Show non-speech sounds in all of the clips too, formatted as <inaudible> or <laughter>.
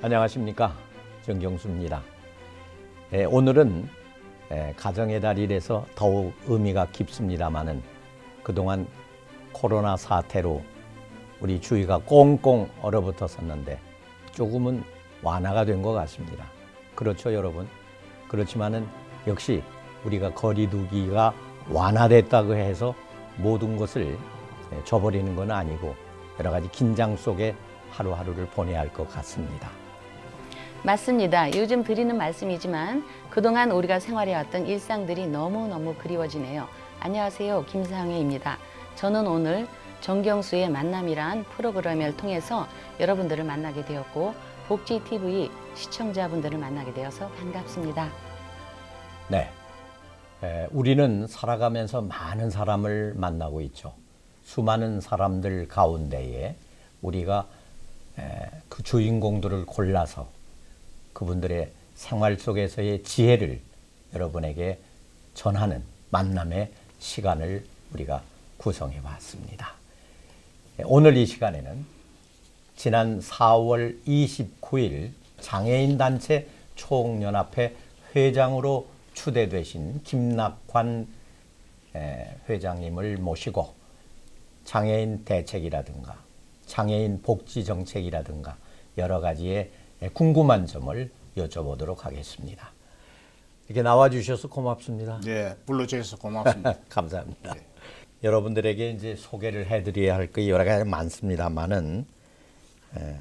안녕하십니까 정경수입니다. 에, 예, 오늘은 에, 예, 가정의 달이라서 더욱 의미가 깊습니다만은 그동안 코로나 사태로 우리 주위가 꽁꽁 얼어붙었었는데 조금은 완화가 된 것 같습니다. 그렇죠 여러분? 그렇지만은 역시 우리가 거리 두기가 완화됐다고 해서 모든 것을 에, 예, 버리는건 아니고 여러 가지 긴장 속에 하루하루를 보내야 할 것 같습니다. 맞습니다. 요즘 드리는 말씀이지만 그동안 우리가 생활해왔던 일상들이 너무너무 그리워지네요. 안녕하세요. 김상혜입니다. 저는 오늘 정경수의 만남이란 프로그램을 통해서 여러분들을 만나게 되었고 복지TV 시청자분들을 만나게 되어서 반갑습니다. 네. 에, 우리는 살아가면서 많은 사람을 만나고 있죠. 수많은 사람들 가운데에 우리가 에, 그 주인공들을 골라서 그분들의 생활 속에서의 지혜를 여러분에게 전하는 만남의 시간을 우리가 구성해 왔습니다. 예, 오늘 이 시간에는 지난 4월 29일 장애인단체 총연합회 회장으로 추대되신 김낙환 예, 회장님을 모시고 장애인 대책이라든가 장애인 복지 정책이라든가 여러 가지의 예, 궁금한 점을 여쭤보도록 하겠습니다. 이렇게 나와주셔서 고맙습니다. 네, 불러주셔서 고맙습니다. <laughs> 감사합니다. 네. 여러분들에게 이제 소개를 해드려야 할게 여러 가지 많습니다만은 예,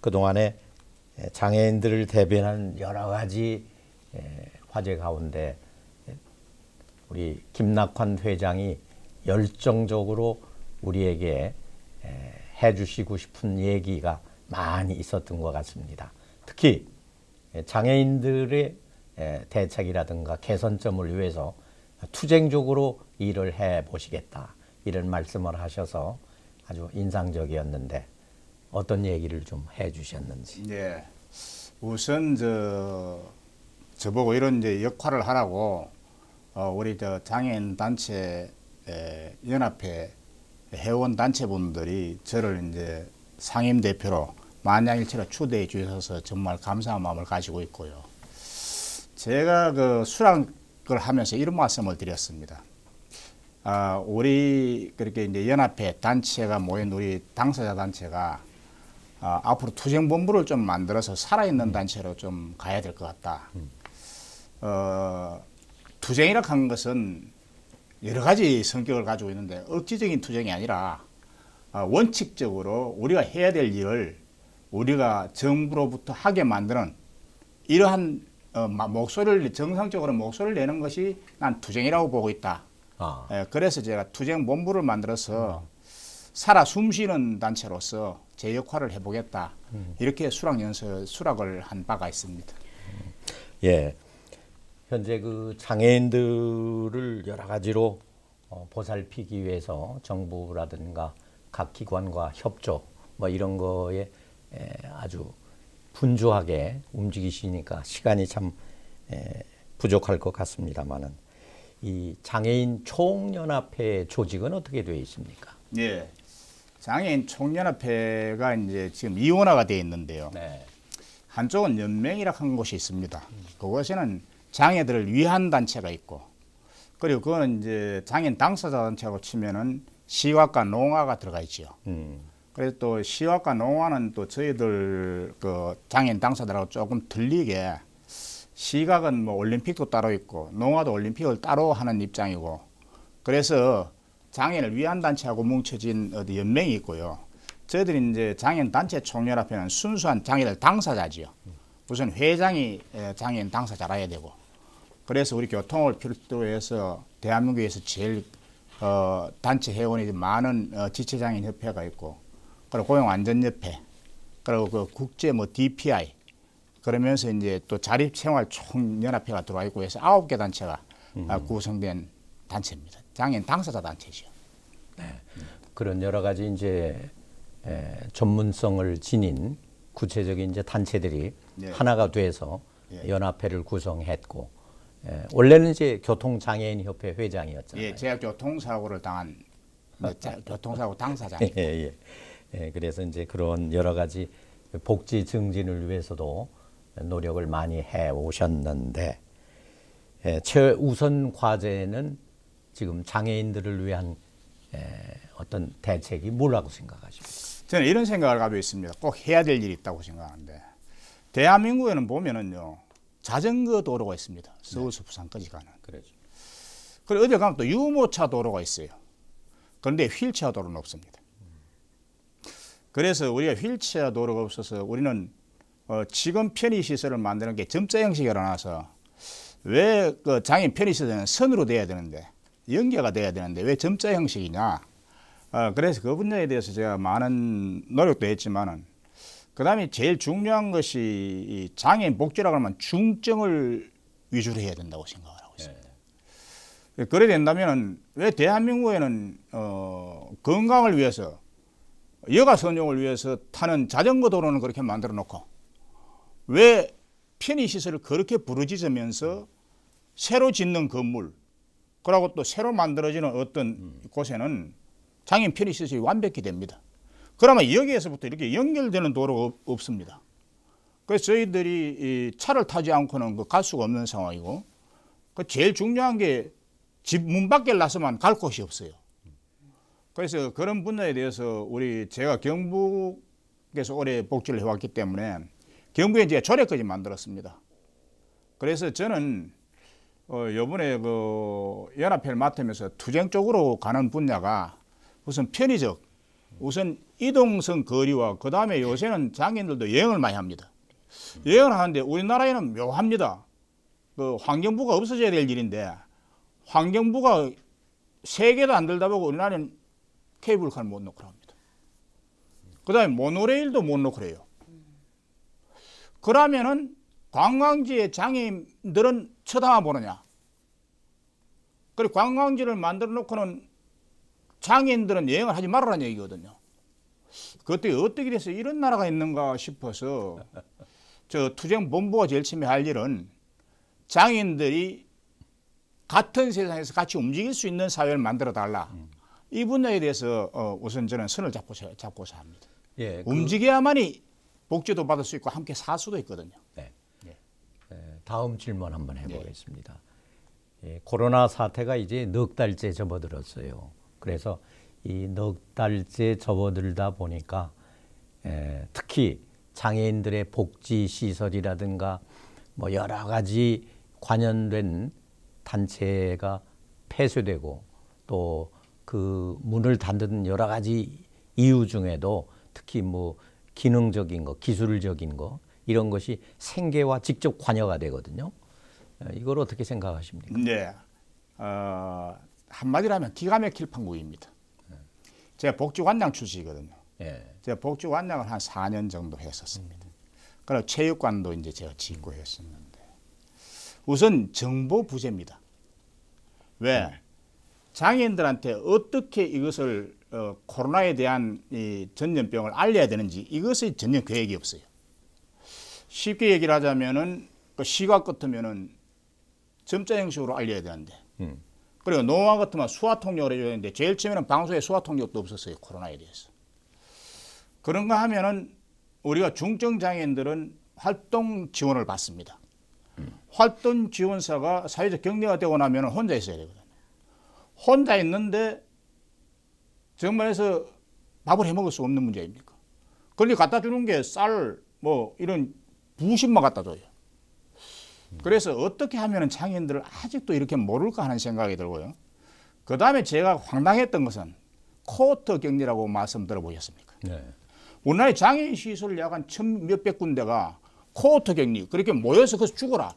그 동안에 장애인들을 대변한 여러 가지 에, 화제 가운데 우리 김낙환 회장이 열정적으로 우리에게 에, 해주시고 싶은 얘기가 많이 있었던 것 같습니다. 특히 예, 장애인들의 예, 대책이라든가 개선점을 위해서 투쟁적으로 일을 해 보시겠다 이런 말씀을 하셔서 아주 인상적이었는데 어떤 얘기를 좀 해주셨는지. 네, 예. 우선 저 저보고 이런 이제 역할을 하라고 어, 우리 저 장애인 단체 연합회 회원 단체분들이 저를 이제 상임 대표로 만장일치로 초대해 주셔서 정말 감사한 마음을 가지고 있고요. 제가 그 수락을 하면서 이런 말씀을 드렸습니다. 아, 우리 그렇게 이제 연합회 단체가 모인 우리 당사자 단체가 아, 앞으로 투쟁본부를 좀 만들어서 살아있는 음. 단체로 좀 가야 될 것 같다. 음. 어, 투쟁이라고 하는 것은 여러 가지 성격을 가지고 있는데 억지적인 투쟁이 아니라 아, 원칙적으로 우리가 해야 될 일을 우리가 정부로부터 하게 만드는 이러한 어, 목소리를 정상적으로 목소리를 내는 것이 난 투쟁이라고 보고 있다. 아. 예, 그래서 제가 투쟁 본부를 만들어서 살아 숨쉬는 단체로서 제 역할을 해보겠다. 음. 이렇게 수락 연설 수락을 한 바가 있습니다. 예, 현재 그 장애인들을 여러 가지로 어, 보살피기 위해서 정부라든가 각 기관과 협조 뭐 이런 거에 아주 분주하게 움직이시니까 시간이 참 부족할 것 같습니다만은 이 장애인 총연합회 조직은 어떻게 되어 있습니까? 예. 장애인 총연합회가 이제 지금 이원화가 되어 있는데요. 네. 한쪽은 연맹이라한 곳이 있습니다. 그곳에는 장애들을 위한 단체가 있고 그리고 그거 이제 장애인 당사자 단체라고 치면은 시화과 농화가 들어가 있지요. 음. 그래서 또 시화과 농화는 또 저희들 그 장애인 당사들하고 조금 들리게 시각은 뭐 올림픽도 따로 있고 농화도 올림픽을 따로 하는 입장이고 그래서 장애인을 위한 단체하고 뭉쳐진 어디 연맹이 있고요. 저희들이 이제 장애인 단체 총연합회는 순수한 장애인 당사자지요. 우선 회장이 예, 장애인 당사자라야 되고 그래서 우리 교통을 필두로 해서 대한민국에서 제일 어, 단체 회원이 많은 어, 지체장애인 협회가 있고 그리고 고용안전협회 그리고 그 국제 뭐 DPI 그러면서 이제 또 자립생활총연합회가 들어와 있고 해서 아홉 개 단체가 어, 음. 구성된 단체입니다. 장애인 당사자 단체죠. 네. 그런 여러 가지 이제 에, 예, 전문성을 지닌 구체적인 이제 단체들이 네. 하나가 돼서 네. 연합회를 구성했고 예, 원래는 이제 교통장애인 협회 회장이었잖아요. 예, 제가 교통사고를 당한 뭐, 교통사고 당사자. <laughs> 예, 예, 예. 그래서 이제 그런 여러 가지 복지 증진을 위해서도 노력을 많이 해 오셨는데 예, 최우선 과제는 지금 장애인들을 위한 예, 어떤 대책이 뭐라고 생각하십니까? 저는 이런 생각을 가지고 있습니다. 꼭 해야 될 일이 있다고 생각하는데 대한민국에는 보면은요. 자전거 도로가 있습니다. 서울서 네. 부산까지 가는. 그래죠. 그리고 어디 가면 또 유모차 도로가 있어요. 그런데 휠체어 도로는 없습니다. 그래서 우리가 휠체어 도로가 없어서 우리는 어, 지금 편의시설을 만드는 게 점자 형식으로 나서왜그장인 편의시설은 선으로 돼야 되는데 연계가 돼야 되는데 왜 점자 형식이냐. 어, 그래서 그 분야에 대해서 제가 많은 노력도 했지만은 그 다음에 제일 중요한 것이 장애인 복지라고 하면 중증을 위주로 해야 된다고 생각을 하고 있습니다. 네. 그래 된다면 왜 대한민국에는 어, 건강을 위해서 여가 선용을 위해서 타는 자전거 도로는 그렇게 만들어 놓고 왜 편의시설을 그렇게 부르짖으면서 새로 짓는 건물 그러고 또 새로 만들어지는 어떤 음. 곳에는 장애인 편의시설이 완벽히 됩니다. 그러면 여기에서부터 이렇게 연결되는 도로가 없, 습니다 그래서 저희들이 차를 타지 않고는 그 갈 수가 없는 상황이고 그 제일 중요한 게 집 문 밖에 나서만 갈 곳이 없어요. 그래서 그런 분야에 대해서 우리 제가 경북에서 오래 복지를 해왔기 때문에 경북에 제 조례까지 만들었습니다. 그래서 저는 어, 요번에 그 연합회를 맡으면서 투쟁 쪽으로 가는 분야가 무슨 편의적 우선 이동성 거리와 그 다음에 요새는 장애인들도 여행을 많이 합니다. 여행을 하는데 우리나라에는 묘합니다. 그 환경부가 없어져야 될 일인데 환경부가 세 개도 안 들다 보고 우리나라는 케이블카를 못 놓고 합니다. 그 다음에 모노레일도 못 놓고 그래요. 그러면은 관광지의 장애인들은 쳐다 보느냐. 그리고 관광지를 만들어 놓고는 장애인들은 여행을 하지 말라는 얘기거든요. 그때 어떻게 돼서 이런 나라가 있는가 싶어서 저 투쟁본부가 제일 처음에 할 일은 장애인들이 같은 세상에서 같이 움직일 수 있는 사회를 만들어 달라. 이 분야에 대해서 어, 우선 저는 선을 잡고, 잡고자 합니다. 예, 그... 움직여야만이 복지도 받을 수 있고 함께 살 수도 있거든요. 네. 예. 예 다음 질문 한번 예. 해보겠습니다. 네. 예, 코로나 사태가 이제 넉 달째 접어들었어요. 그래서 이넉 달째 접어들다 보니까 에, 특히 장애인들의 복지 시설이라든가 뭐 여러 가지 관련된 단체가 폐쇄되고 또 그 문을 닫는 여러 가지 이유 중에도 특히 뭐 기능적인 거, 기술적인 거 이런 것이 생계와 직접 관여가 되거든요. 이걸 어떻게 생각하십니까? 네. 어, 한마디로 하면 기가 막힐 판국입니다. 예. 제가 복지관장 출신이거든요. 예. 제가 복지관장을 한 4년 정도 했었습니다. 음. 그리고 체육관도 이제 제가 짓고 음. 했었는데 우선 정보 부재입니다. 왜? 음. 장애인들한테 어떻게 이것을 어, 코로나에 대한 이 전염병을 알려야 되는지 이것의 전혀 계획이 없어요. 쉽게 얘기를 하자면은 그 시각 같으면은 점자형식으로 알려야 되는데 음. 그리고 노화 같으면 수화 통역을 해줘야 되는데 제일 처음에는 방송에 수화 통역도 없었어요. 코로나에 대해서. 그런가 하면은 우리가 중증장애인들은 활동 지원을 받습니다. 음. 활동 지원사가 사회적 격리가 되고 나면 혼자 있어야 되거든요. 혼자 있는데 정말해서 밥을 해 먹을 수 없는 문제입니까? 그걸 갖다 주는 게 쌀, 뭐 이런 부심만 갖다 줘요. 그래서 어떻게 하면 장애인들을 아직도 이렇게 모를까 하는 생각이 들고요. 그 다음에 제가 황당했던 것은 코트 격리라고 말씀 들어보셨습니까? 네. 우리나라의 장애인 시설 약 한 천 몇백 군데가 코트 격리 그렇게 모여서 거기서 죽어라.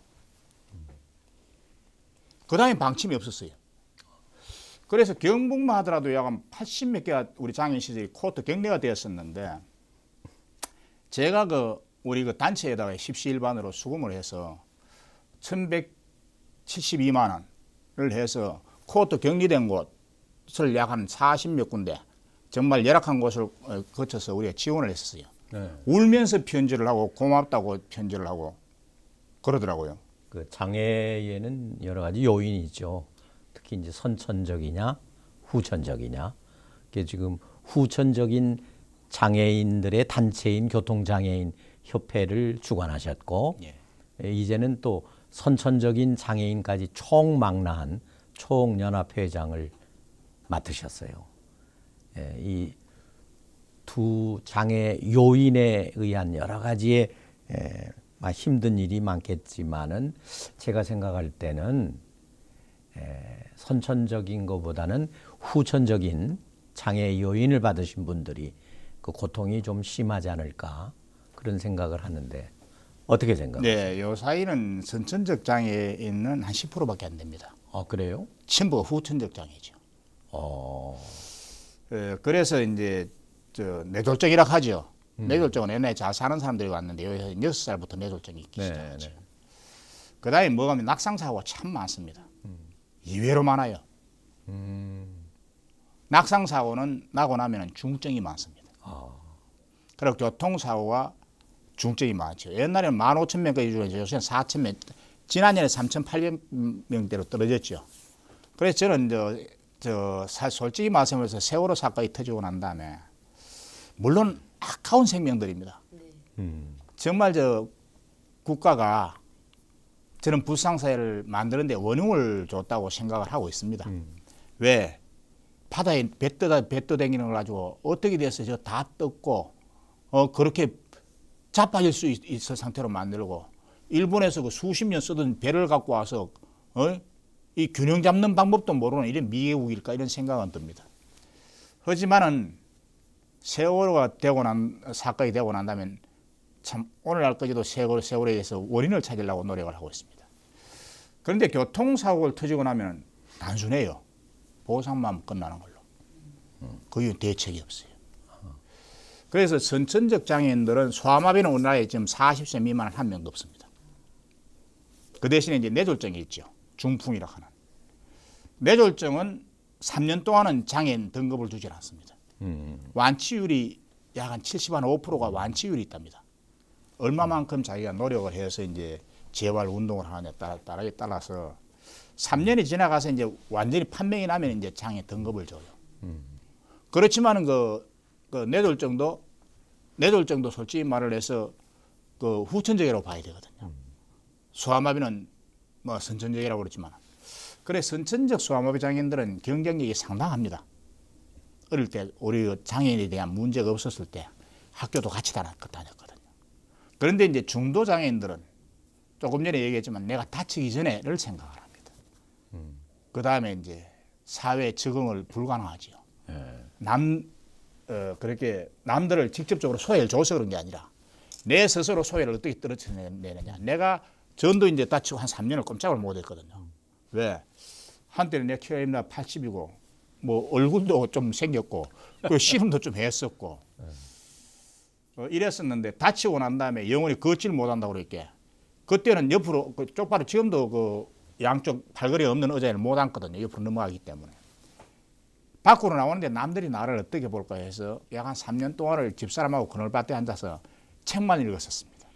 그 다음에 방침이 없었어요. 그래서 경북만 하더라도 약 한 80몇 개가 우리 장애인 시설이 코트 격리가 되었었는데 제가 그 우리 그 단체에다가 십시일반으로 수금을 해서 1172만 원을 해서 코트 격리된 곳을 약 한 40몇 군데 정말 열악한 곳을 어, 거쳐서 우리가 지원을 했었어요. 네. 울면서 편지를 하고 고맙다고 편지를 하고 그러더라고요. 그 장애에는 여러 가지 요인이 있죠. 특히 이제 선천적이냐 후천적이냐. 그게 지금 후천적인 장애인들의 단체인 교통장애인 협회를 주관하셨고 예. 예 이제는 또 선천적인 장애인까지 총망라한 총연합회장을 맡으셨어요. 예, 이두 장애 요인에 의한 여러 가지의 예, 힘든 일이 많겠지만은 제가 생각할 때는 예, 선천적인 것보다는 후천적인 장애 요인을 받으신 분들이 그 고통이 좀 심하지 않을까 그런 생각을 하는데 어떻게 생각하세요? 네, 요 사이는 선천적 장애에 있는 한 10%밖에 안 됩니다. 아 그래요? 친부 후천적 장애죠. 어. 어. 그래서 이제 저 뇌졸중이라 하죠. 음. 뇌졸중은 옛날에 잘 사는 사람들이 왔는데 여섯 살부터 뇌졸중이 있기 네, 시작하죠. 네. 그다음에 뭐가 면 낙상 사고가 참 많습니다. 음. 이외로 많아요. 음. 낙상 사고는 나고 나면 중증이 많습니다. 아. 그리고 교통사고가 중증이 많죠. 옛날에는 1만 오천 명까지 줄었는데 요새는 사천 명, 지난해에3,800 명대로 떨어졌죠. 그래서 저는 저, 저 솔직히 말씀해서 세월호 사건이 터지고 난 다음에 물론 아까운 생명들입니다. 네. 음. 정말 저 국가가 저는 불상사회를 만드는데 원흉을 줬다고 생각을 하고 있습니다. 음. 왜? 바다에 뱃떠다 뱃떠 댕기는 걸 가지고 어떻게 돼서 저다떴고어 그렇게 자빠질 수 있, 있을 상태로 만들고 일본에서 그 수십 년 쓰던 배를 갖고 와서 어? 이 균형 잡는 방법도 모르는 이런 미개국일까 이런 생각은 듭니다. 하지만은 세월호가 되고 난 사건이 되고 난다면 참 오늘날까지도 세월 세월에 의해서 원인을 찾으려고 노력을 하고 있습니다. 그런데 교통사고를 터지고 나면 단순해요. 보상만 끝나는 걸로. 그 음. 이후 대책이 없어요. 그래서 선천적 장애인들은 소아마비는 우리나라에 지금 40세 미만은 한 명도 없습니다. 그 대신에 이제 뇌졸중이 있죠. 중풍이라 하는. 뇌졸중은 3년 동안은 장애인 등급을 주질 않습니다. 음. 완치율이 약 한 70한 5%가 완치율이 있답니다. 얼마만큼 자기가 노력을 해서 이제 재활 운동을 하느냐에 따라, 따라, 따라서 3년이 지나가서 이제 완전히 판명이 나면 이제 장애 등급을 줘요. 음. 그렇지만은 그 그내놓을 정도 내놓을 정도 솔직히 말을 해서 그 후천적이라고 봐야 되거든요. 음. 수화마비는 뭐 선천적이라고 그러지만 그래 선천적 수화마비 장애인들은 경쟁력이 상당합니다. 어릴 때 우리 장애인에 대한 문제가 없었을 때 학교도 같이 그 다녔거든요. 그런데 이제 중도 장애인들은 조금 전에 얘기했지만 내가 다치기 전에를 생각을 합니다. 음. 그 다음에 이제 사회 적응을 불가능하지요. 예. 어, 그렇게 남들을 직접적으로 소외를 줘서 그런 게 아니라 내 스스로 소외를 어떻게 떨어뜨리느냐 내가 전도 이제 다치고 한 3년을 꼼짝을 못 했거든요. 왜? 한때는 내 키가 80이고 뭐 얼굴도 좀 생겼고 그 씨름도 좀 했었고 어, 이랬었는데 다치고 난 다음에 영원히 걷질 못한다고 그랬게 그때는 옆으로 그 쪽바로 지금도 그 양쪽 발걸이 없는 의자에는 못 앉거든요. 옆으로 넘어가기 때문에. 밖으로 나오는데 남들이 나를 어떻게 볼까 해서 약 한 3년 동안을 집사람하고 그늘밭에 앉아서 책만 읽었었습니다.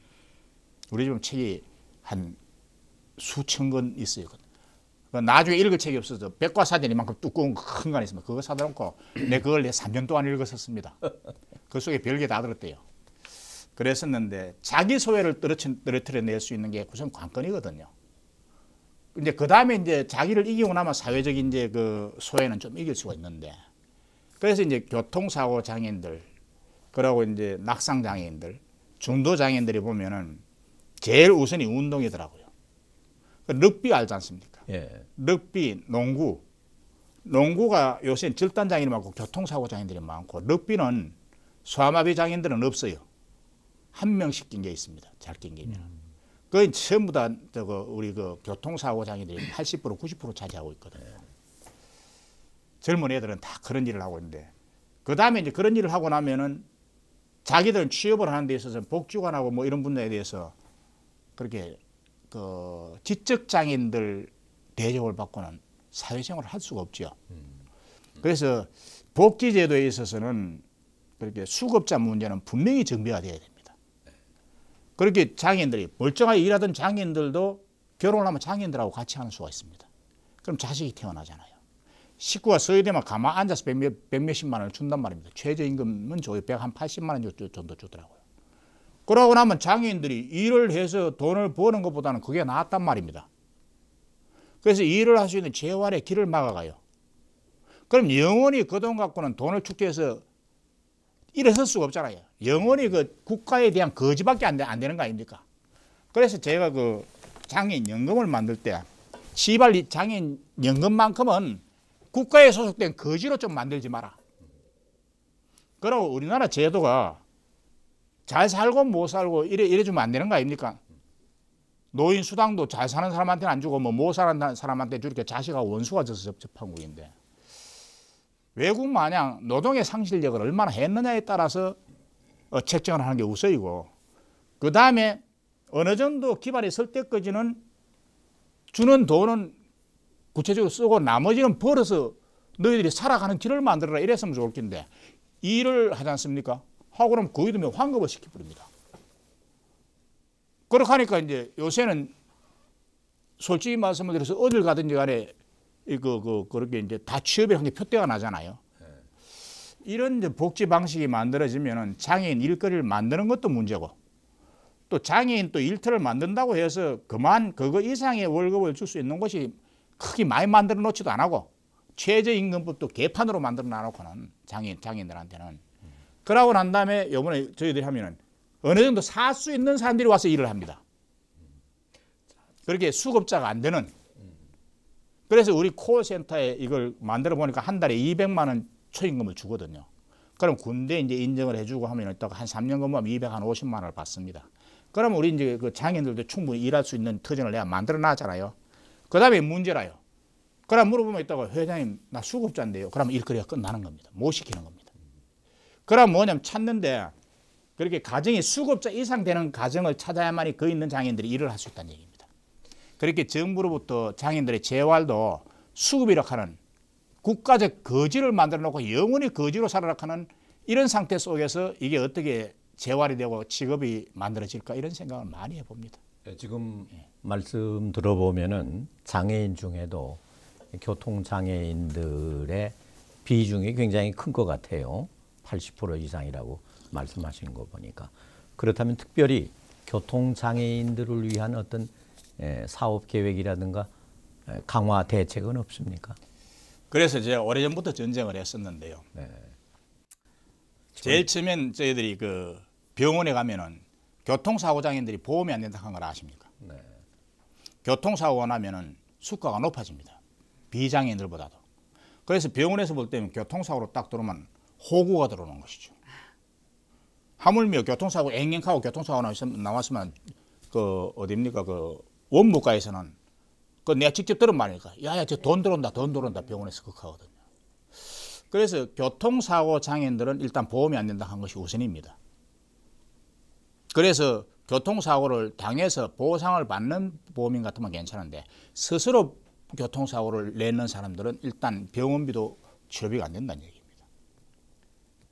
우리 집 책이 한 수천 권 있어요. 그 나중에 읽을 책이 없어서 백과사전 이만큼 두꺼운 큰거 있으면 그거 사다 놓고 내 그걸 내 3년 동안 읽었었습니다. 그 속에 별게 다 들었대요. 그랬었는데 자기 소외를 떨어뜨려낼 수 있는 게 우선 관건이거든요. 이제 그 다음에 이제 자기를 이기고 나면 사회적 이제 그 소외는 좀 이길 수가 있는데 그래서 이제 교통사고 장애인들 그러고 이제 낙상 장애인들 중도 장애인들이 보면은 제일 우선이 운동이더라고요. 그 럭비 알지 않습니까? 예. 럭비, 농구, 농구가 요새 절단 장애인 많고 교통사고 장애인들이 많고 럭비는 소아마비 장애인들은 없어요. 한 명씩 낀 게 있습니다. 잘 낀 게면. 음. 거의 전부 다 저거 우리 그 교통사고장애들이 80% 90% 차지하고 있거든요. 젊은 애들은 다 그런 일을 하고 있는데 그 다음에 이제 그런 일을 하고 나면은 자기들은 취업을 하는 데 있어서 복지관하고 뭐 이런 분야에 대해서 그렇게 그 지적 장애인들 대접을 받고는 사회생활을 할 수가 없죠. 음. 그래서 복지제도에 있어서는 그렇게 수급자 문제는 분명히 정비가 돼야 됩니다. 그렇게 장애인들이 멀쩡하게 일하던 장애인들도 결혼을 하면 장애인들하고 같이 하는 수가 있습니다. 그럼 자식이 태어나잖아요. 식구가 서울대만 가만 앉아서 백몇, 백몇십만 원을 준단 말입니다. 최저임금은 저희 백한 80만 원 정도 주더라고요. 그러고 나면 장애인들이 일을 해서 돈을 버는 것보다는 그게 낫단 말입니다. 그래서 일을 할 수 있는 재활의 길을 막아가요. 그럼 영원히 그 돈 갖고는 돈을 축제해서 일어설 수가 없잖아요. 영원히 그 국가에 대한 거지밖에 안, 되, 안 되는 거 아닙니까? 그래서 제가 그 장애인 연금을 만들 때 시발 장애인 연금만큼은 국가에 소속된 거지로 좀 만들지 마라. 그러고 우리나라 제도가 잘 살고 못 살고 이래, 이래 주면 안 되는 거 아닙니까? 노인 수당도 잘 사는 사람한테는 안 주고 뭐 못 사는 사람한테 주니까 자식하고 원수가 져서 접촉한 국인데 외국 마냥 노동의 상실력을 얼마나 했느냐에 따라서 어, 책정을 하는 게 우선이고 그 다음에 어느 정도 기반이 설 때까지는 주는 돈은 구체적으로 쓰고 나머지는 벌어서 너희들이 살아가는 길을 만들어라 이랬으면 좋을 텐데 일을 하지 않습니까? 하고 그럼 거기도 뭐 환급을 시켜버립니다. 그렇게 하니까 이제 요새는 솔직히 말씀을 드려서 어딜 가든지 간에 이거 그 그렇게 이제 다 취업에 한 게 표대가 나잖아요. 이런 이제 복지 방식이 만들어지면은 장애인 일거리를 만드는 것도 문제고 또 장애인 또 일터를 만든다고 해서 그만 그거 이상의 월급을 줄 수 있는 곳이 크게 많이 만들어 놓지도 않 하고 최저임금법도 개판으로 만들어 놔놓고는 장애인 장애인들한테는 그러고 난 다음에 요번에 저희들이 하면은 어느 정도 살 수 있는 사람들이 와서 일을 합니다. 그렇게 수급자가 안 되는 그래서 우리 콜센터에 이걸 만들어 보니까 한 달에 200만 원 초임금을 주거든요. 그럼 군대 이제 인정을 해주고 하면 또한 3년 근무하면 250만 원을 받습니다. 그럼 우리 이제 그 장인들도 충분히 일할 수 있는 터전을 내가 만들어 놨잖아요. 그 다음에 문제라요. 그럼 물어보면 있다고 회장님 나 수급자인데요. 그럼 일거리가 끝나는 겁니다. 못 시키는 겁니다. 그럼 뭐냐면 찾는데 그렇게 가정이 수급자 이상 되는 가정을 찾아야만이 그 있는 장인들이 일을 할 수 있다는 얘기입니다. 그렇게 정부로부터 장인들의 재활도 수급이라 하는 국가적 거지를 만들어 놓고 영원히 거지로 살아라 하는 이런 상태 속에서 이게 어떻게 재활이 되고 직업이 만들어질까 이런 생각을 많이 해봅니다. 예, 지금 말씀 들어보면은 장애인 중에도 교통 장애인들의 비중이 굉장히 큰 것 같아요. 80% 이상이라고 말씀하신 거 보니까 그렇다면 특별히 교통 장애인들을 위한 어떤 예, 사업 계획이라든가 예, 강화 대책은 없습니까? 그래서 제 오래전부터 전쟁을 했었는데요. 네. 제일 처음엔 저희들이 그 병원에 가면은 교통사고 장애인들이 보험이 안 된다 한걸 아십니까? 네. 교통사고가 나면은 수가가 높아집니다. 비장애인들보다도. 그래서 병원에서 볼 때는 교통사고로 딱 들어오면 호구가 들어오는 것이죠. 하물며 교통사고 앵앵하고 교통사고 나왔으면 그 어딥니까 그 원무과에서는 그 내가 직접 들은 말이니까 야야 저 돈 들어온다 돈 들어온다 병원에서 그거 하거든요. 그래서 교통사고 장애인들은 일단 보험이 안 된다 한 것이 우선입니다. 그래서 교통사고를 당해서 보상을 받는 보험인 같으면 괜찮은데 스스로 교통사고를 내는 사람들은 일단 병원비도 치료비가 안 된다는 얘기입니다.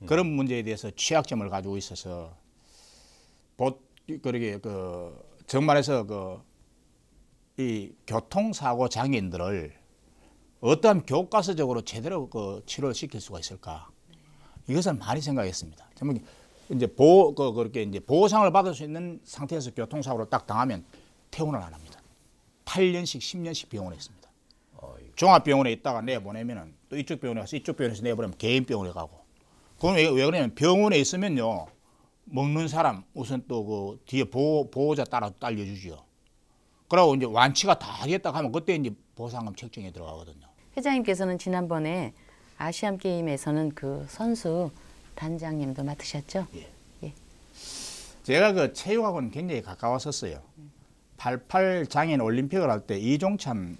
음. 그런 문제에 대해서 취약점을 가지고 있어서 보, 그러게 그 정말에서 그이 교통사고 장애인들을 어떠한 교과서적으로 제대로 그 치료를 시킬 수가 있을까? 이것을 많이 생각했습니다. 이제 보호 그, 그렇게 이제 보상을 받을 수 있는 상태에서 교통사고를 딱 당하면 퇴원을 안 합니다. 8년씩 10년씩 병원에 있습니다. 종합병원에 있다가 내보내면은 또 이쪽 병원에 가서 이쪽 병원에서 내보내면 개인병원에 가고. 그건 왜, 왜 그러냐면 병원에 있으면요 먹는 사람 우선 또 그 뒤에 보호, 보호자 따라 딸려주죠. 그러고 이제 완치가 다 됐다 고 하면 그때 이제 보상금 책정에 들어가거든요. 회장님께서는 지난번에 아시안 게임에서는 그 선수 단장님도 맡으셨죠? 예. 예. 제가 그 체육학원 굉장히 가까웠었어요. 88 장애인 올림픽을 할 때 이종찬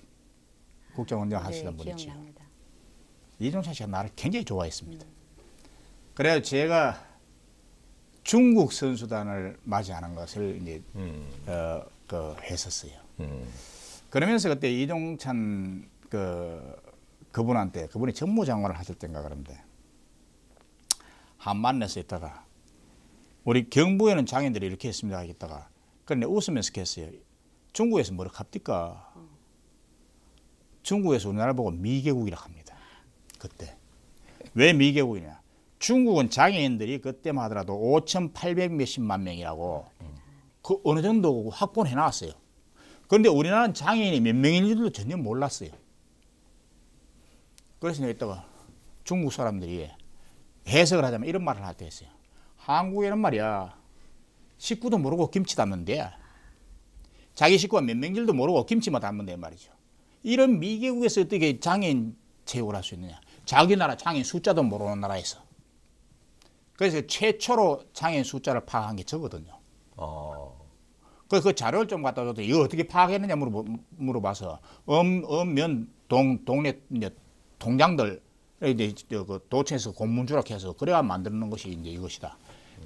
국정원장 네, 하시던 네, 분이죠. 이종찬 씨가 나를 굉장히 좋아했습니다. 음. 그래서 제가 중국 선수단을 맞이하는 것을 이제 음. 어, 그 했었어요. 그러면서 그때 이종찬 그 그분한테 그분이 정무장관을 하실 때인가 그런데 한 만나서 있다가 우리 경부에는 장인들이 이렇게 했습니다 하겠다가 그런데 웃으면서 했어요. 중국에서 뭐라 합니까? 중국에서 우리나라 보고 미개국이라 합니다. 그때 왜 미개국이냐? 중국은 장애인들이 그때만 하더라도 5,800 몇십만 명이라고 그 어느 정도 확보해 놨어요. 그런데 우리나라는 장애인이 몇 명인지도 전혀 몰랐어요. 그래서 이따가 중국 사람들이 해석을 하자면 이런 말을 할때 했어요. 한국에는 말이야 식구도 모르고 김치 담는데 자기 식구가 몇 명인지도 모르고 김치만 담는데 말이죠. 이런 미개국에서 어떻게 장애인 채용을 할 수 있느냐. 자기 나라 장애인 숫자도 모르는 나라에서. 그래서 최초로 장애인 숫자를 파악한 게 저거든요. 어... 그그 그 자료를 좀 갖다 줘도 이거 어떻게 파악했느냐 물어, 물어봐서 엄, 음, 엄면 동, 동네 이제 동장들 이제 그 도청에서 공문주라해서 그래야 만드는 것이 이제 이것이다.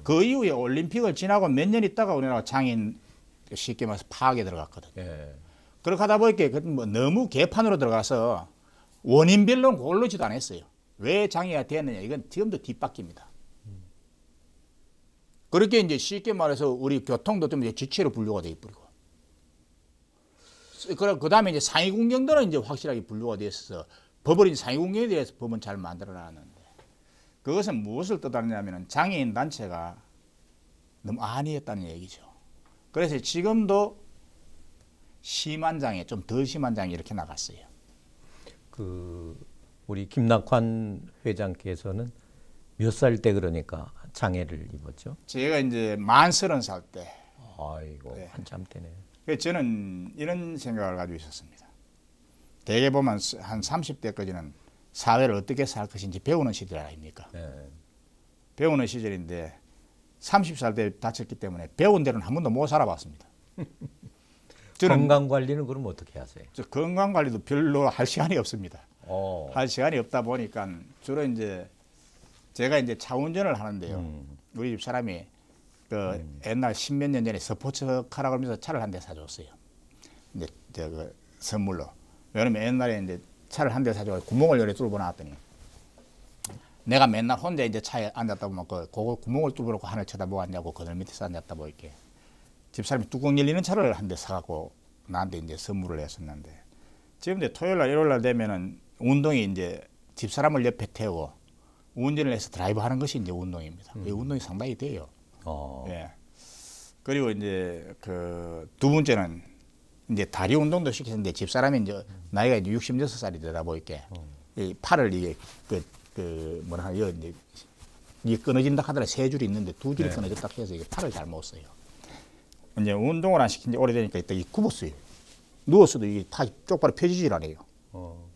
그 이후에 올림픽을 지나고 몇 년 있다가 우리나라 장인 쉽게 말해서 파악에 들어갔거든. 예. 그렇게 하다 보니까 그 뭐 너무 개판으로 들어가서 원인별로 는고르지도 않았어요. 왜 장애가 되었느냐 이건 지금도 뒷바뀝니다. 그렇게 이제 쉽게 말해서 우리 교통도 좀 이제 지체로 분류가 돼 있버리고. 그 다음에 이제 상위 공경들은 이제 확실하게 분류가 돼어서버이린 상위 공경에 대해서 법은 잘 만들어 놨는데 그것은 무엇을 뜻하느냐면 장애인 단체가 너무 안이었다는 얘기죠. 그래서 지금도 심한 장애, 좀 더 심한 장애 이렇게 나갔어요. 그 우리 김낙환 회장께서는 몇 살 때 그러니까 장애를 입었죠? 제가 이제 만 서른 살 때. 아이고 네. 한참 때네. 그 저는 이런 생각을 가지고 있었습니다. 대개 보면 한 30대까지는 사회를 어떻게 살 것인지 배우는 시절 아닙니까? 네. 배우는 시절인데 30살 때 다쳤기 때문에 배운 대로는 한 번도 못 살아봤습니다. <laughs> 저는 건강 관리는 그럼 어떻게 하세요? 저 건강 관리도 별로 할 시간이 없습니다. 오. 어. 할 시간이 없다 보니까 주로 이제 제가 이제 차 운전을 하는데요. 음. 우리 집 사람이 그 음. 옛날 십몇 년 전에 스포츠카라 고하면서 차를 한 대 사줬어요. 이제 저그 선물로. 왜냐면 옛날에 이제 차를 한 대사줘고 구멍을 열어 뚫어 놨더니 내가 맨날 혼자 이제 차에 앉았다 보면 그고거 구멍을 뚫으려고 하늘 쳐다보았냐고 그늘 밑에서 앉았다 보이게 집사람이 뚜껑 열리는 차를 한 대 사갖고 나한테 이제 선물을 했었는데 지금 이제 토요일 날 일요일 날 되면은 운동이 이제 집사람을 옆에 태우고 운전을 해서 드라이브 하는 것이 이제 운동입니다. 음. 운동이 상당히 돼요. 어. 예. 그리고 이제 그 두 번째는 이제 다리 운동도 시키는데 집사람이 이제 음. 나이가 이제 66살이 되다 보니까 어. 이 팔을 이게 그, 그 뭐라 하요 이제 이 끊어진다 하더라 세 줄이 있는데 두 줄이 네. 끊어졌다 해서 이게 팔을 잘 못 써요. 이제 운동을 안 시킨 지 오래되니까 이따 이 굽었어요. 누웠어도 이게 팔이 쪽바로 펴지질 않아요. 어.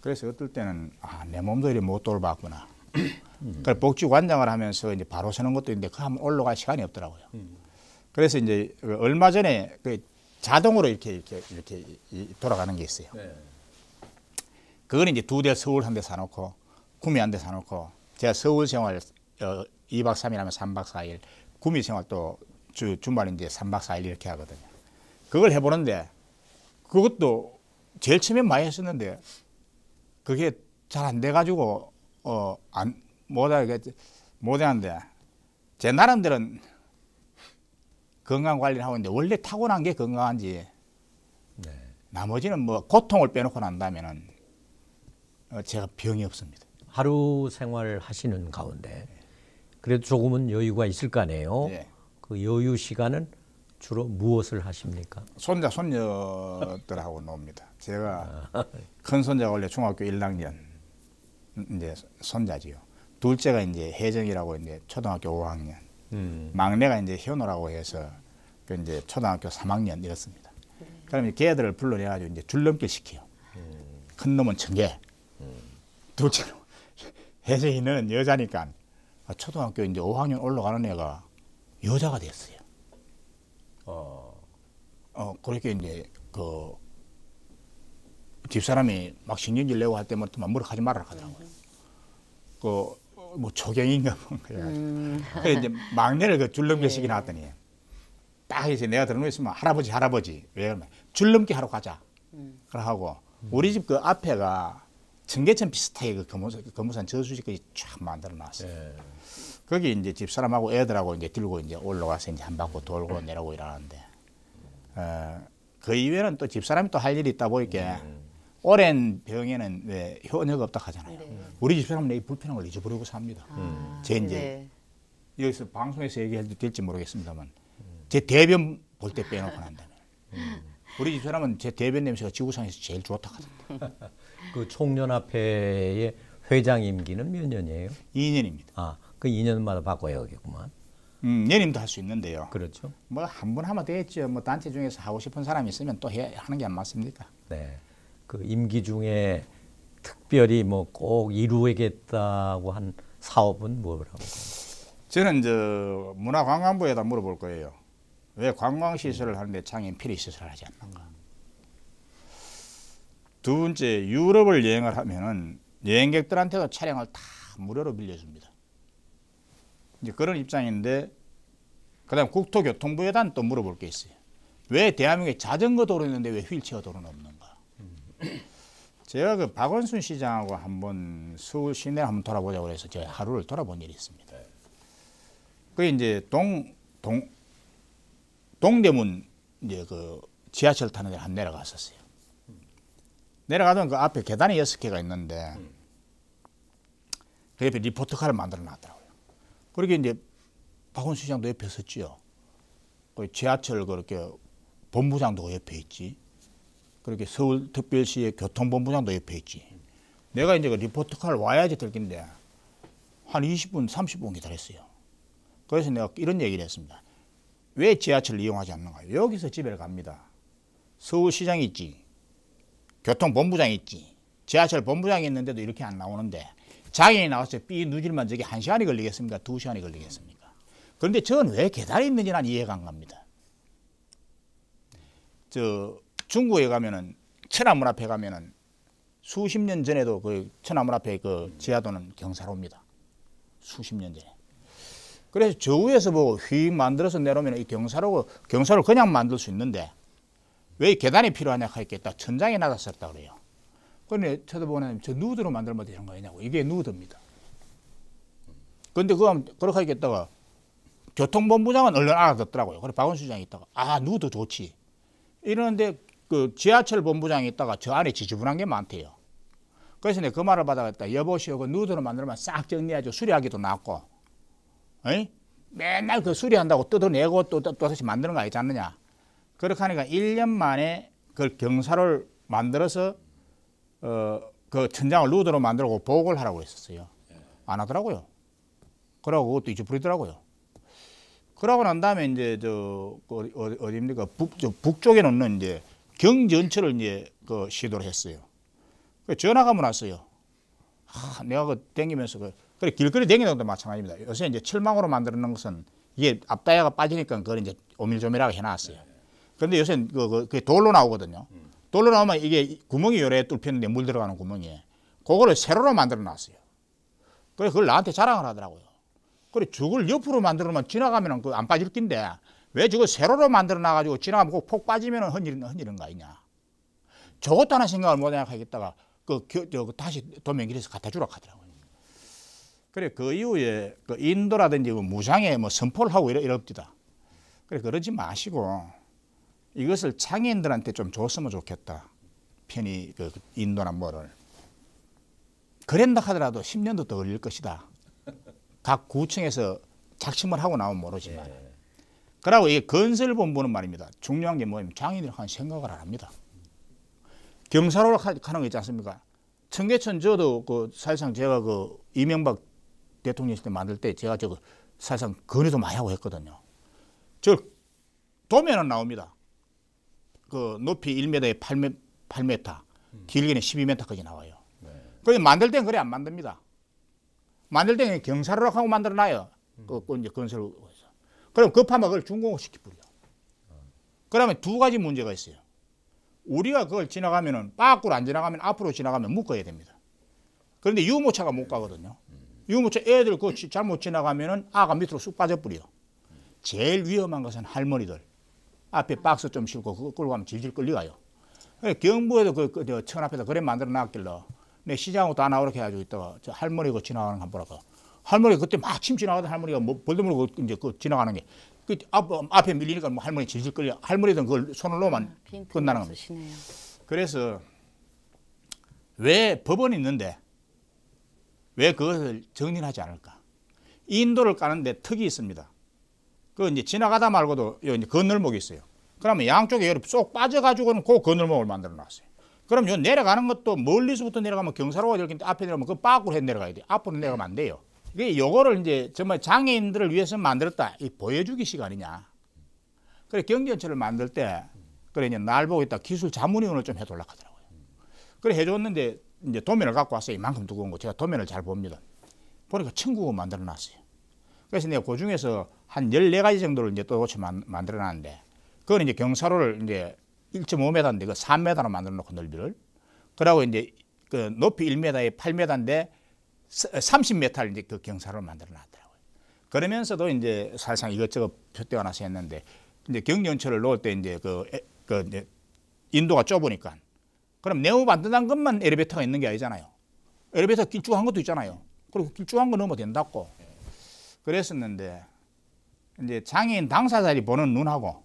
그래서 어떨 때는 아, 내 몸도 이래 못 돌봤구나. 그 복지관장을 하면서 이제 바로 서는 것도 있는데 그 한번 올라갈 시간이 없더라고요. 음. 그래서 이제 그 얼마 전에 그 자동으로 이렇게 이렇게 이렇게 돌아가는 게 있어요. 네. 그거는 이제 두 대 서울 한 대 사놓고 구미 한 대 사놓고 제가 서울 생활 어, 2박 3일 하면 3박 4일 구미 생활 또 주, 주말에 이제 3박 4일 이렇게 하거든요. 그걸 해보는데 그것도 제일 처음에 많이 했었는데 그게 잘 안 돼가지고 어, 안, 못하겠지, 못하는데, 제 나름대로는 건강 관리를 하고 있는데, 원래 타고난 게 건강한지, 네. 나머지는 뭐, 고통을 빼놓고 난다면은, 어, 제가 병이 없습니다. 하루 생활 하시는 가운데, 그래도 조금은 여유가 있을 거 아니에요? 네. 그 여유 시간은 주로 무엇을 하십니까? 손자 손녀들하고 놉니다. 제가 아. 큰 손자가 원래 중학교 1학년, 이제 손자지요. 둘째가 이제 혜정이라고 이제 초등학교 5학년. 음. 막내가 이제 현우라고 해서 그 이제 초등학교 3학년 이렇습니다. 음. 그럼 걔들을 불러내가지고 이제 줄넘기 시켜요. 음. 큰 놈은 천 개. 둘째 혜정이는 여자니까 아, 초등학교 이제 5학년 올라가는 애가 여자가 됐어요. 어, 어 그렇게 이제 그 집사람이 막 신경질 내고 할때부터막 뭐라 하지 말라 하더라고요. 그뭐 조경인가 뭔가 음. 그래 이제 막내를 그 줄넘기 시기 예. 나왔더니 딱 이제 내가 들어놓고 있으면 할아버지 할아버지 왜 그러면 줄넘기 하러 가자 음. 그래 하고 우리 집 그 앞에가 청계천 비슷하게 그 거무산, 거무산 저수지까지 쫙 만들어 놨어요. 예. 거기 이제 집사람하고 애들하고 이제 들고 이제 올라가서 이제 한 바퀴 돌고 내려오고 이러는데, 어, 그 이외에는 또 집사람이 또 할 일이 있다 보니까 음. 오랜 병에는 왜효능이 없다 하잖아요. 네. 음. 우리 집사람은 이 불편한 걸 잊어버리고 삽니다. 아, 음. 제 이제 네. 여기서 방송에서 얘기해도 될지 모르겠습니다만 제 대변 볼 때 빼놓고 난다면 음. 우리 집사람은 제 대변 냄새가 지구상에서 제일 좋다 하던데. <laughs> 그 총연합회의 회장 임기는 몇 년이에요? 2년입니다. 아, 그 2년마다 바꿔야겠구만. 음, 연임도 할 수 있는데요. 그렇죠. 뭐 한 번 하면 되겠죠. 뭐 단체 중에서 하고 싶은 사람이 있으면 또 해, 하는 게 안 맞습니까? 네. 그 임기 중에 특별히 뭐 꼭 이루겠다고 한 사업은 뭐라고? 저는 저 문화관광부에다 물어볼 거예요. 왜 관광시설을 하는데 장애인 피리시설을 하지 않는가? 두 번째 유럽을 여행을 하면은 여행객들한테도 차량을 다 무료로 빌려줍니다. 이제 그런 입장인데 그다음 국토교통부에단 또 물어볼 게 있어요. 왜 대한민국에 자전거 도로 있는데 왜 휠체어 도로는 없는가? 제가 그 박원순 시장하고 한번 서울 시내 한번 돌아보자고 해서 제가 하루를 돌아본 일이 있습니다. 그 이제 동, 동, 동대문 이제 그 지하철 타는 데 한 내려갔었어요. 내려가던 그 앞에 계단이 여섯 개가 있는데 음. 그 옆에 리포터카를 만들어 놨더라고요. 그렇게 이제 박원순 시장도 옆에 섰지요. 그 지하철 그렇게 본부장도 그 옆에 있지. 그렇게 서울특별시의 교통본부장도 옆에 있지. 내가 이제 그리포트카를 와야지 될 건데 한 20분, 30분 기다렸어요. 그래서 내가 이런 얘기를 했습니다. 왜 지하철을 이용하지 않는가? 여기서 집에 갑니다. 서울시장 있지. 교통본부장 있지. 지하철 본부장이 있는데도 이렇게 안 나오는데 장애인이 나와서 삐 누질만 저게 한 시간이 걸리겠습니까? 두 시간이 걸리겠습니까? 그런데 저는 왜 계단이 있는지 난 이해가 안 갑니다. 저 중국에 가면은 천안문 앞에 가면은 수십 년 전에도 그 천안문 앞에 그 지하도는 경사로입니다. 수십 년 전에. 그래서 저 위에서 보고 휘 만들어서 내려오면 이 경사로 고 경사를 그냥 만들 수 있는데 왜 계단이 필요하냐 하겠다 천장에 나갔었다 그래요. 그런데 쳐다보면 저 누드로 만들면 되는 거냐고 이게 누드입니다. 그런데 그거 그렇게 하겠다가 교통본부장은 얼른 알아듣더라고요. 그래 서박원수 장이 있다가 아 누드 좋지 이러는데 그 지하철 본부장이 있다가 저 안에 지저분한 게 많대요. 그래서 내가 그 말을 받아갔다. 여보시오, 그 누드로 만들면 싹 정리하죠. 수리하기도 낫고. 에이? 맨날 그 수리한다고 뜯어내고 또, 또, 또 다시 만드는 거 아니지 않느냐. 그렇게 하니까 1년 만에 그 경사를 만들어서, 어, 그 천장을 누드로 만들고 보복을 하라고 했었어요. 안 하더라고요. 그러고 그것도 잊어버리더라고요 그러고 난 다음에 이제 저, 그 어디, 어디입니까? 북, 저 북쪽에 놓는 이제 경전철을 이제 그 시도를 했어요. 그 전화가 문 왔어요. 아, 내가 그 댕기면서 그 그래 길거리 댕기는 것도 마찬가지입니다. 요새 이제 철망으로 만드는 것은 이게 앞다야가 빠지니까 그걸 이제 오밀조밀하게 해놨어요. 그런데 요새 그, 그, 그 돌로 나오거든요. 돌로 나오면 이게 구멍이 요래 뚫혔는데 물 들어가는 구멍에 이요 그거를 세로로 만들어 놨어요. 그래 그걸 나한테 자랑을 하더라고요. 그래 죽을 옆으로 만들면 어놓으 지나가면 그 안 빠질 낀데 왜 저거 세로로 만들어 놔가지고 지나가면 폭 빠지면 흔히는 흔히는 거 아니냐. 저것도 하나 생각을 못하냐 하겠다가 그, 그, 그 다시 도면길에서 갖다 주라 하더라고요. 그래 그 이후에 그 인도라든지 그 무장에 뭐 선포를 하고 이러 이럽디다. 그래 그러지 마시고 이것을 장인들한테좀 줬으면 좋겠다. 편히 그 인도나 뭐를 그랜다 하더라도 10년도 더 걸릴 것이다. 각 구청에서 작심을 하고 나오면 모르지만. 예. 그러고 이 건설본부는 말입니다. 중요한 게 뭐냐면 장인들이 한 생각을 안 합니다. 경사로 가는 거 있지 않습니까? 청계천 저도 그 사실상 제가 그 이명박 대통령 시대 만들 때 제가 저거 사실상 건의도 많이 하고 했거든요. 저 도면은 나옵니다. 그 높이 1m에 8m, 8m 길게는 12m까지 나와요. 네. 그게 만들 땐 그래 안 만듭니다. 만들 땐 경사로락 하고 만들어놔요. 그, 음. 그 이제 건설 그럼 그 파막을 중공업시키 뿌려. 그러면 두 가지 문제가 있어요. 우리가 그걸 지나가면은 밖으로안 지나가면 앞으로 지나가면 묶어야 됩니다. 그런데 유모차가 못 가거든요. 유모차 애들 그 잘못 지나가면은 아가 밑으로 쑥 빠져버려. 제일 위험한 것은 할머니들. 앞에 박스 좀 싣고 그거 끌고 가면 질질 끌려가요. 경부에도 그, 그, 저, 천 앞에서 그래 만들어 놨길래 내 시장으로 다 나오게 해가지고 있다가 저 할머니 그 지나가는 거 보라고 할머니가 그때 막 침 지나가던 할머니가 뭐 볼도 모르고 그 이제 그 지나가는 게 그 앞, 앞에 밀리니까 뭐 할머니 질질 끌려 할머니는 그걸 손을 놓으면 아, 끝나는 겁니다. 그래서 왜 법원이 있는데 왜 그것을 정리하지 않을까? 인도를 까는데 특이 있습니다. 그 이제 지나가다 말고도 요 이제 건널목이 있어요. 그러면 양쪽에 쏙 빠져가지고는 그 건널목을 만들어 놨어요. 그럼 요 내려가는 것도 멀리서부터 내려가면 경사로가 될 텐데 앞에 내려가면 그 빠꾸로 해 내려가야 돼. 앞으로 내려가면 안 돼요. 이게 요거를 이제 정말 장애인들을 위해서 만들었다. 이 보여주기 시간이냐. 그래 경기연체를 만들 때 그래 이제 날 보고 있다 기술 자문위원을 좀 해달라 하더라고요. 그래 해줬는데 이제 도면을 갖고 왔어요. 이만큼 두꺼운 거 제가 도면을 잘 봅니다. 보니까 천국을 만들어 놨어요. 그래서 내가 그 중에서 한 열네 가지 정도를 이제 또 고쳐 만들어 놨는데 그건 이제 경사로를 이제 1.5m인데 그 3m로 만들어 놓고 넓이를 그러고 이제 그 높이 1m에 8m인데 30몇 탈 이제 그 경사로 만들어 놨더라고요. 그러면서도 이제 사실상 이것저것 표대가 나서 했는데 이제 경전철을 놓을 때 이제 그, 그 이제 인도가 좁으니까 그럼 네모 반듯한 것만 엘리베이터가 있는 게 아니잖아요. 엘리베이터 길쭉한 것도 있잖아요. 그리고 길쭉한 거 넣으면 된다고. 그랬었는데 이제 장애인 당사자들이 보는 눈하고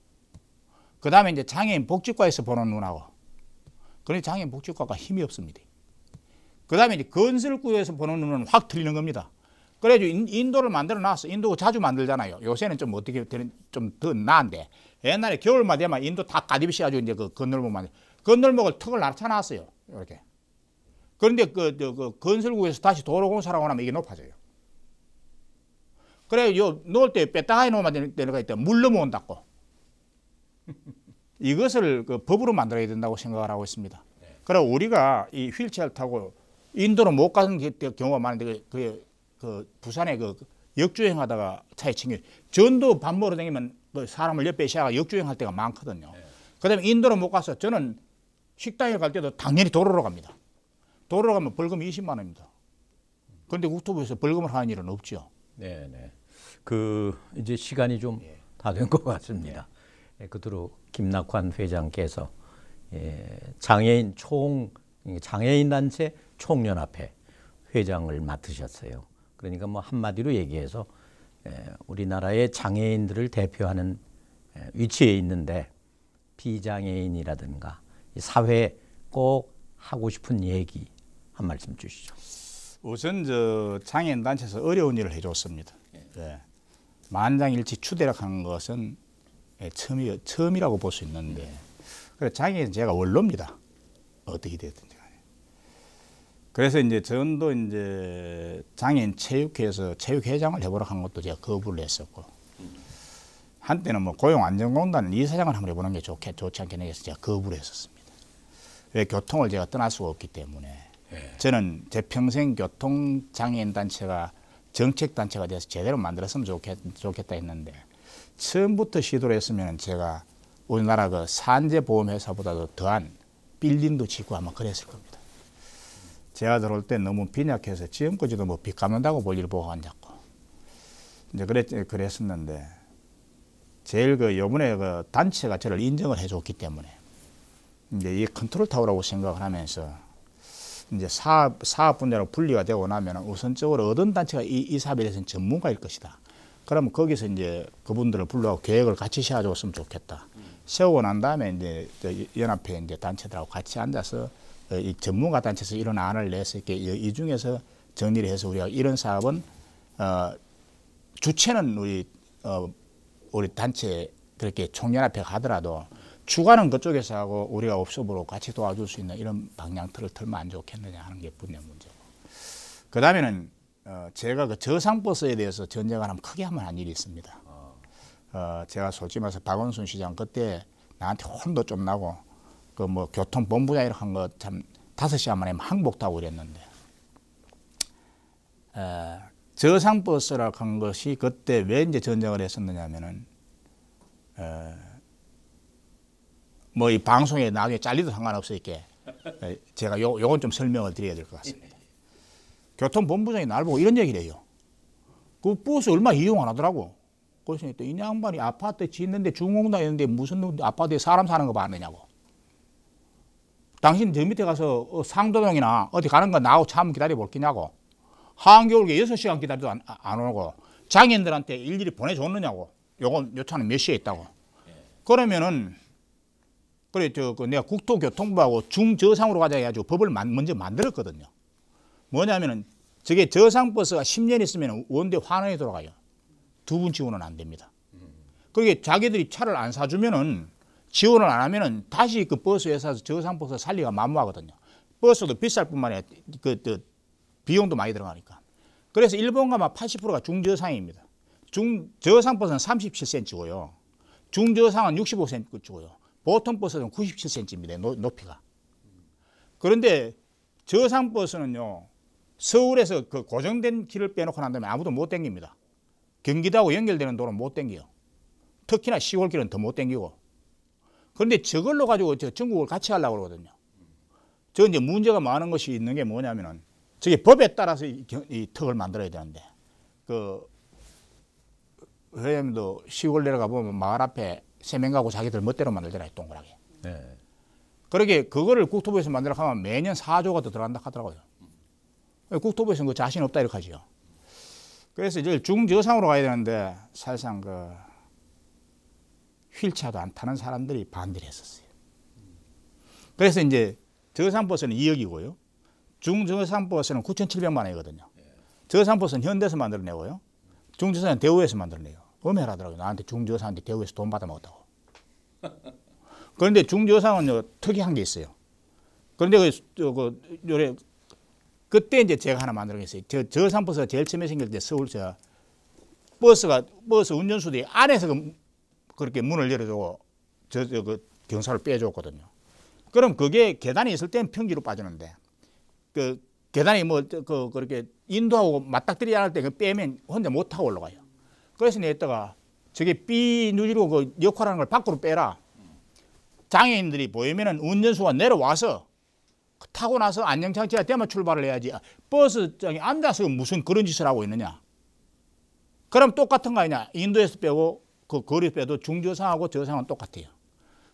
그 다음에 이제 장애인 복지과에서 보는 눈하고 그런데 장애인 복지과가 힘이 없습니다. 그 다음에 건설구에서 보는 눈은 확 틀리는 겁니다. 그래가지 인도를 만들어 놨어. 인도 자주 만들잖아요. 요새는 좀 어떻게 되는, 좀더 나은데. 옛날에 겨울만 되면 인도 다 까디비시 아주 이제 그 건널목만, 건널목을 턱을 낮춰놨어요. 이렇게. 그런데 그, 그, 그 건설구에서 다시 도로 공사라고 하면 이게 높아져요. 그래, 요, 놓을 때 뺐다가 놓으면 되는 가 있다. 물넘모은다고 <laughs> 이것을 그 법으로 만들어야 된다고 생각을 하고 있습니다. 네. 그럼 우리가 이 휠체어를 타고 인도는못 가는 경우가 많은데 그게 그 부산에 그 역주행하다가 차에 챙겨 전도 밥 먹으러 다니면 그 사람을 옆에 시야가 역주행할 때가 많거든요. 네. 그다음에 인도로 못 가서 저는 식당에 갈 때도 당연히 도로로 갑니다. 도로로 가면 벌금 20만 원입니다. 그런데 국토부에서 벌금을 하는 일은 없죠. 네, 네. 그 이제 시간이 좀 다 된것 예. 같습니다. 네. 예. 예, 그대로 김낙환 회장께서 예, 장애인 총 장애인 단체 총연합회 회장을 맡으셨어요. 그러니까 뭐 한마디로 얘기해서 예, 우리나라의 장애인들을 대표하는 예, 위치에 있는데 비장애인이라든가 사회꼭 하고 싶은 얘기 한 말씀 주시죠. 우선 저 장애인 단체에서 어려운 일을 해줬습니다. 예. 예. 만장일치 추대락한 것은 처음이, 처음이라고 볼 수 있는데 그래 장애인 제가 원로입니다. 어떻게 되었든지 간에. 그래서 이제 전도 이제 장애인 체육회에서 체육회장을 해보라 한 것도 제가 거부를 했었고 한때는 뭐 고용안전공단 이사장을 한번 해보는 게 좋게 좋지 않겠냐 해서 제가 거부를 했었습니다. 왜 교통을 제가 떠날 수가 없기 때문에 예. 저는 제 평생 교통 장애인 단체가 정책 단체가 돼서 제대로 만들었으면 좋겠, 좋겠다 했는데 처음부터 시도를 했으면 제가 우리나라 그 산재 보험회사보다도 더한 빌딩도 짓고 아마 그랬을 겁니다. 제가 들어올 때 너무 빈약해서 지금까지도 뭐 빚 갚는다고 볼일 보고 앉았고 이제 그랬, 그랬었는데 제일 그 요번에 그 단체가 저를 인정을 해줬기 때문에 이제 이 컨트롤 타워라고 생각을 하면서 이제 사업, 사업 분야로 분리가 되고 나면 우선적으로 어떤 단체가 이, 이 사업에 대해서는 전문가일 것이다. 그러면 거기서 이제 그분들을 불러가 계획을 같이 세워줬으면 좋겠다. 세우고 난 다음에 이제 연합회 이제 단체들하고 같이 앉아서 어, 이 전문가 단체에서 이런 안을 내서 이렇게 이 중에서 정리를 해서 우리가 이런 사업은 어, 주체는 우리 어, 우리 단체 그렇게 총연합회 가더라도 주관은 그쪽에서 하고 우리가 업소으로 같이 도와줄 수 있는 이런 방향틀을 틀면 안 좋겠느냐 하는 게 분야 문제고 그 다음에는 어, 제가 그 저상버스에 대해서 전쟁을 하면 크게 하면 한 일이 있습니다. 어, 제가 솔직히 말해서 박원순 시장 그때 나한테 혼도 좀 나고 그 뭐 교통본부장 이렇게 한거 참 다섯 시간 만에 항복 하고 그랬는데 어, 저상버스라고 한 것이 그때 왜 이제 전쟁을 했었느냐 하면은 어, 뭐 이 방송에 나중에 잘리도 상관없으니까 제가 요, 요건 좀 설명을 드려야 될 것 같습니다. 교통본부장이 날 보고 이런 얘기를 해요. 그 버스 얼마 이용 안 하더라고. 그래서 이 양반이 아파트 짓는데 중공당 있는데 무슨 아파트에 사람 사는 거 봤느냐고. 당신 저 밑에 가서 어, 상도동이나 어디 가는 거 나하고 참 기다려 볼게냐고 한겨울에 여섯 시간 기다려도 안, 아, 안 오고 장인들한테 일일이 보내줬느냐고. 요건 요 차는 몇 시에 있다고. 그러면은 그래 저그 내가 국토교통부하고 중저상으로 가자 해가지고 법을 만, 먼저 만들었거든요. 뭐냐면은 저게 저상 버스가 10년 있으면 원대 환원이 돌아가요. 두분 지원은 안 됩니다. 그러게 그러니까 자기들이 차를 안 사주면은 지원을 안 하면은 다시 그 버스 회사에서 저상버스 살리가 만무하거든요. 버스도 비쌀 뿐만 아니라 그, 그 비용도 많이 들어가니까. 그래서 일본가 막 80%가 중저상입니다. 중저상 버스는 37cm고요. 중저상은 65cm고요. 보통 버스는 97cm입니다. 높이가. 그런데 저상 버스는요. 서울에서 그 고정된 길을 빼놓고 난다음에 아무도 못 땡깁니다. 경기도하고 연결되는 도로는 못 땡겨. 특히나 시골길은 더 못 땡기고. 그런데 저걸로 가지고 저 전국을 같이 하려고 그러거든요. 저 이제 문제가 많은 것이 있는 게 뭐냐면은 저게 법에 따라서 이, 이 턱을 만들어야 되는데 그 회원도 시골 내려가 보면 마을 앞에 세 명 가고 자기들 멋대로 만들더라 동그랗게. 네. 그러게 그거를 국토부에서 만들어 가면 매년 4조가더 들어간다 하더라고요. 국토부에서는 그 자신 없다 이렇게 하죠 그래서 이제 중저상으로 가야 되는데 사실상 그휠체어도안 타는 사람들이 반대를 했었어요. 그래서 이제 저산버스는 2억이고요. 중저산버스는 9,700만 원이거든요. 예. 저산버스는 현대에서 만들어내고요. 중저산은 대우에서 만들어내요. 엄해하더라고요. 나한테 중저산한테 대우에서 돈 받아먹었다고. <laughs> 그런데 중저산은 특이한 게 있어요. 그런데 그, 그, 요래 그때 이제 제가 하나 만들어냈어요. 저, 저 산버스가 제일 처음에 생길 때 서울 저 버스가 버스 운전수들이 안에서 그, 그렇게 문을 열어주고 저, 저그 경사를 빼줬거든요. 그럼 그게 계단이 있을 땐 평지로 빠지는데 그 계단이 뭐그 그렇게 인도하고 맞닥뜨리지 않을 때그 빼면 혼자 못 타고 올라가요. 그래서 내다가 저게 B 누리로그 역할하는 걸 밖으로 빼라. 장애인들이 보이면은 운전수가 내려와서 타고 나서 안녕장치가 되면 출발을 해야지 버스 저기 앉아서 무슨 그런 짓을 하고 있느냐 그럼 똑같은 거 아니냐 인도에서 빼고 그 거리 빼도 중저상하고 저상은 똑같아요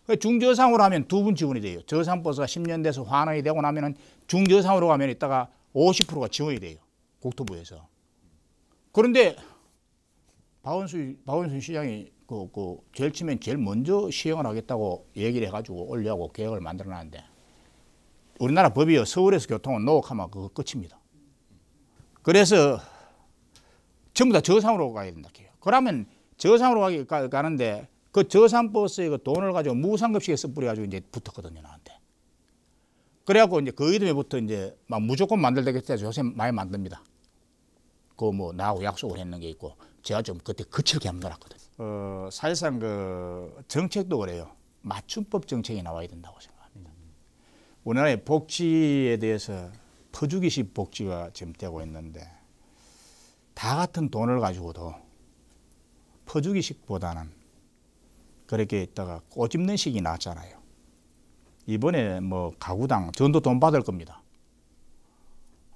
그 중저상으로 하면 두 분 지원이 돼요 저상 버스가 10년 돼서 환원이 되고 나면 은 중저상으로 가면 있다가 50%가 지원이 돼요 국토부에서 그런데 박원순, 박원순 시장이 그, 그 제일 치면 제일 먼저 시행을 하겠다고 얘기를 해가지고 올려고 계획을 만들어놨는데 우리나라 법이요. 서울에서 교통은 노옥하면 그거 끝입니다. 그래서 전부 다 저상으로 가야 된다. 그러면 저상으로 가, 는데그 저상 버스에 그 돈을 가지고 무상급식에 써뿌려가지고 이제 붙었거든요. 나한테. 그래갖고 이제 그 이름에부터 이제 막 무조건 만들겠다 해서 요새 많이 만듭니다. 그 뭐 나하고 약속을 했는 게 있고 제가 좀 그때 거칠게 한번 놀았거든요. 어, 사실상 그 정책도 그래요. 맞춤법 정책이 나와야 된다고 생각합니다. 우리나라의 복지에 대해서 퍼주기식 복지가 지금 되고 있는데 다 같은 돈을 가지고도 퍼주기식보다는 그렇게 있다가 꼬집는 식이 나왔잖아요. 이번에 뭐 가구당 전도 돈 받을 겁니다.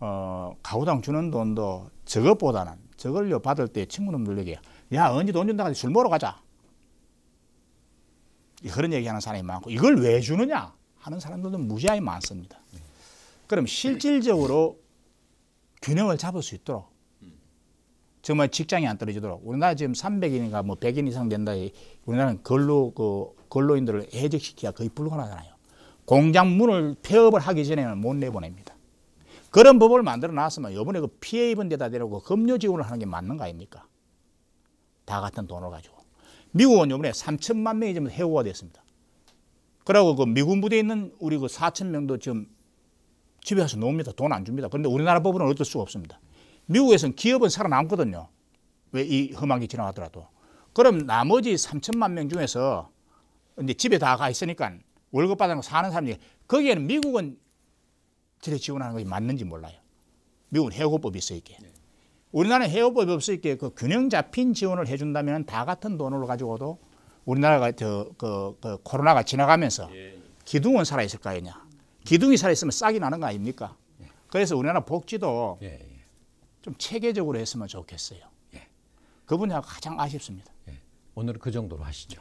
어, 가구당 주는 돈도 저것보다는 저걸요 받을 때 친구놈들에게 야 언제 돈 준다 가지고 술 먹으러 가자. 그런 얘기하는 사람이 많고 이걸 왜 주느냐? 하는 사람들도 무지하게 많습니다. 그럼 실질적으로 균형을 잡을 수 있도록 정말 직장이 안 떨어지도록 우리나라 지금 300인인가 뭐 100인 이상 된다. 우리나라는 근로 그 근로인들을 해직시키기 거의 불가능하잖아요. 공장 문을 폐업을 하기 전에는 못 내보냅니다. 그런 법을 만들어 놨으면 이번에 그 피해 입은 데다 대려고 급료 지원을 하는 게 맞는 거 아닙니까? 다 같은 돈을 가지고. 미국은 이번에 3천만 명이 지금 해고가 됐습니다. 그리고 그 미군 부대에 있는 우리 그 4천 명도 지금 집에 와서 놉니다. 돈 안 줍니다. 그런데 우리나라 법은로는 어쩔 수가 없습니다. 미국에서는 기업은 살아남거든요. 왜 이 험하게 지나가더라도. 그럼 나머지 3천만 명 중에서 이제 집에 다 가 있으니까 월급 받은 거 사는 사람들이 거기에는 미국은 지뢰 지원하는 것이 맞는지 몰라요. 미국은 해고법이 있어 있게. 네. 우리나라는 해고법이 없어 있게 그 균형 잡힌 지원을 해준다면 다 같은 돈으로 가지고도 우리나라가 저, 그, 그 코로나가 지나가면서 예. 기둥은 살아있을 거 아니냐. 기둥이 살아있으면 싹이 나는 거 아닙니까? 예. 그래서 우리나라 복지도 예, 좀 체계적으로 했으면 좋겠어요. 그 분야가 가장 아쉽습니다. 오늘 은그 정도로 하시죠.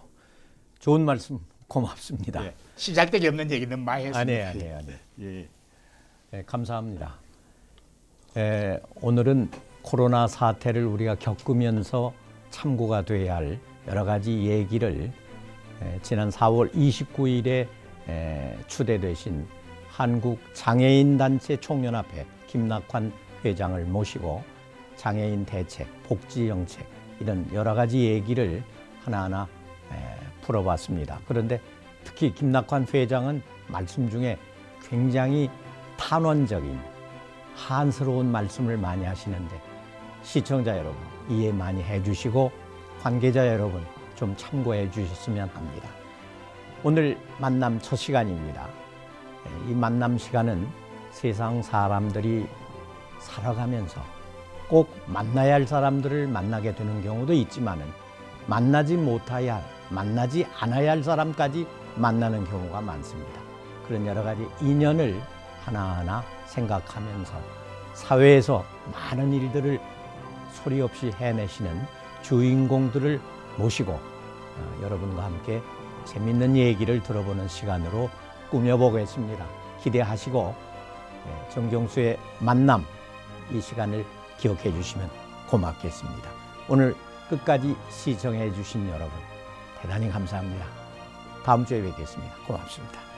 좋은 말씀 고맙습니다. 예. 시작되기 없는 얘기는 많이 했습니다. 아니, 아니, 아니. 예. 예. 감사합니다. 에, 오늘은 코로나 사태를 우리가 겪으면서 참고가 돼야 할 여러 가지 얘기를 지난 4월 29일에 추대되신 한국 장애인 단체 총연합회 김낙환 회장을 모시고 장애인 대책, 복지 정책 이런 여러 가지 얘기를 하나하나 풀어봤습니다. 그런데 특히 김낙환 회장은 말씀 중에 굉장히 탄원적인 한스러운 말씀을 많이 하시는데 시청자 여러분 이해 많이 해주시고 관계자 여러분 좀 참고해 주셨으면 합니다. 오늘 만남 첫 시간입니다. 예, 이 만남 시간은 세상 사람들이 살아가면서 꼭 만나야 할 사람들을 만나게 되는 경우도 있지만 만나지 못해야 할, 만나지 않아야 할 사람까지 만나는 경우가 많습니다. 그런 여러 가지 인연을 하나하나 생각하면서 사회에서 많은 일들을 소리 없이 해내시는 주인공들을 모시고 어, 여러분과 함께 재밌는 얘기를 들어보는 시간으로 꾸며보겠습니다. 기대하시고 예, 정경수의 만남 이 시간을 기억해 주시면 고맙겠습니다. 오늘 끝까지 시청해 주신 여러분 대단히 감사합니다. 다음 주에 뵙겠습니다. 고맙습니다.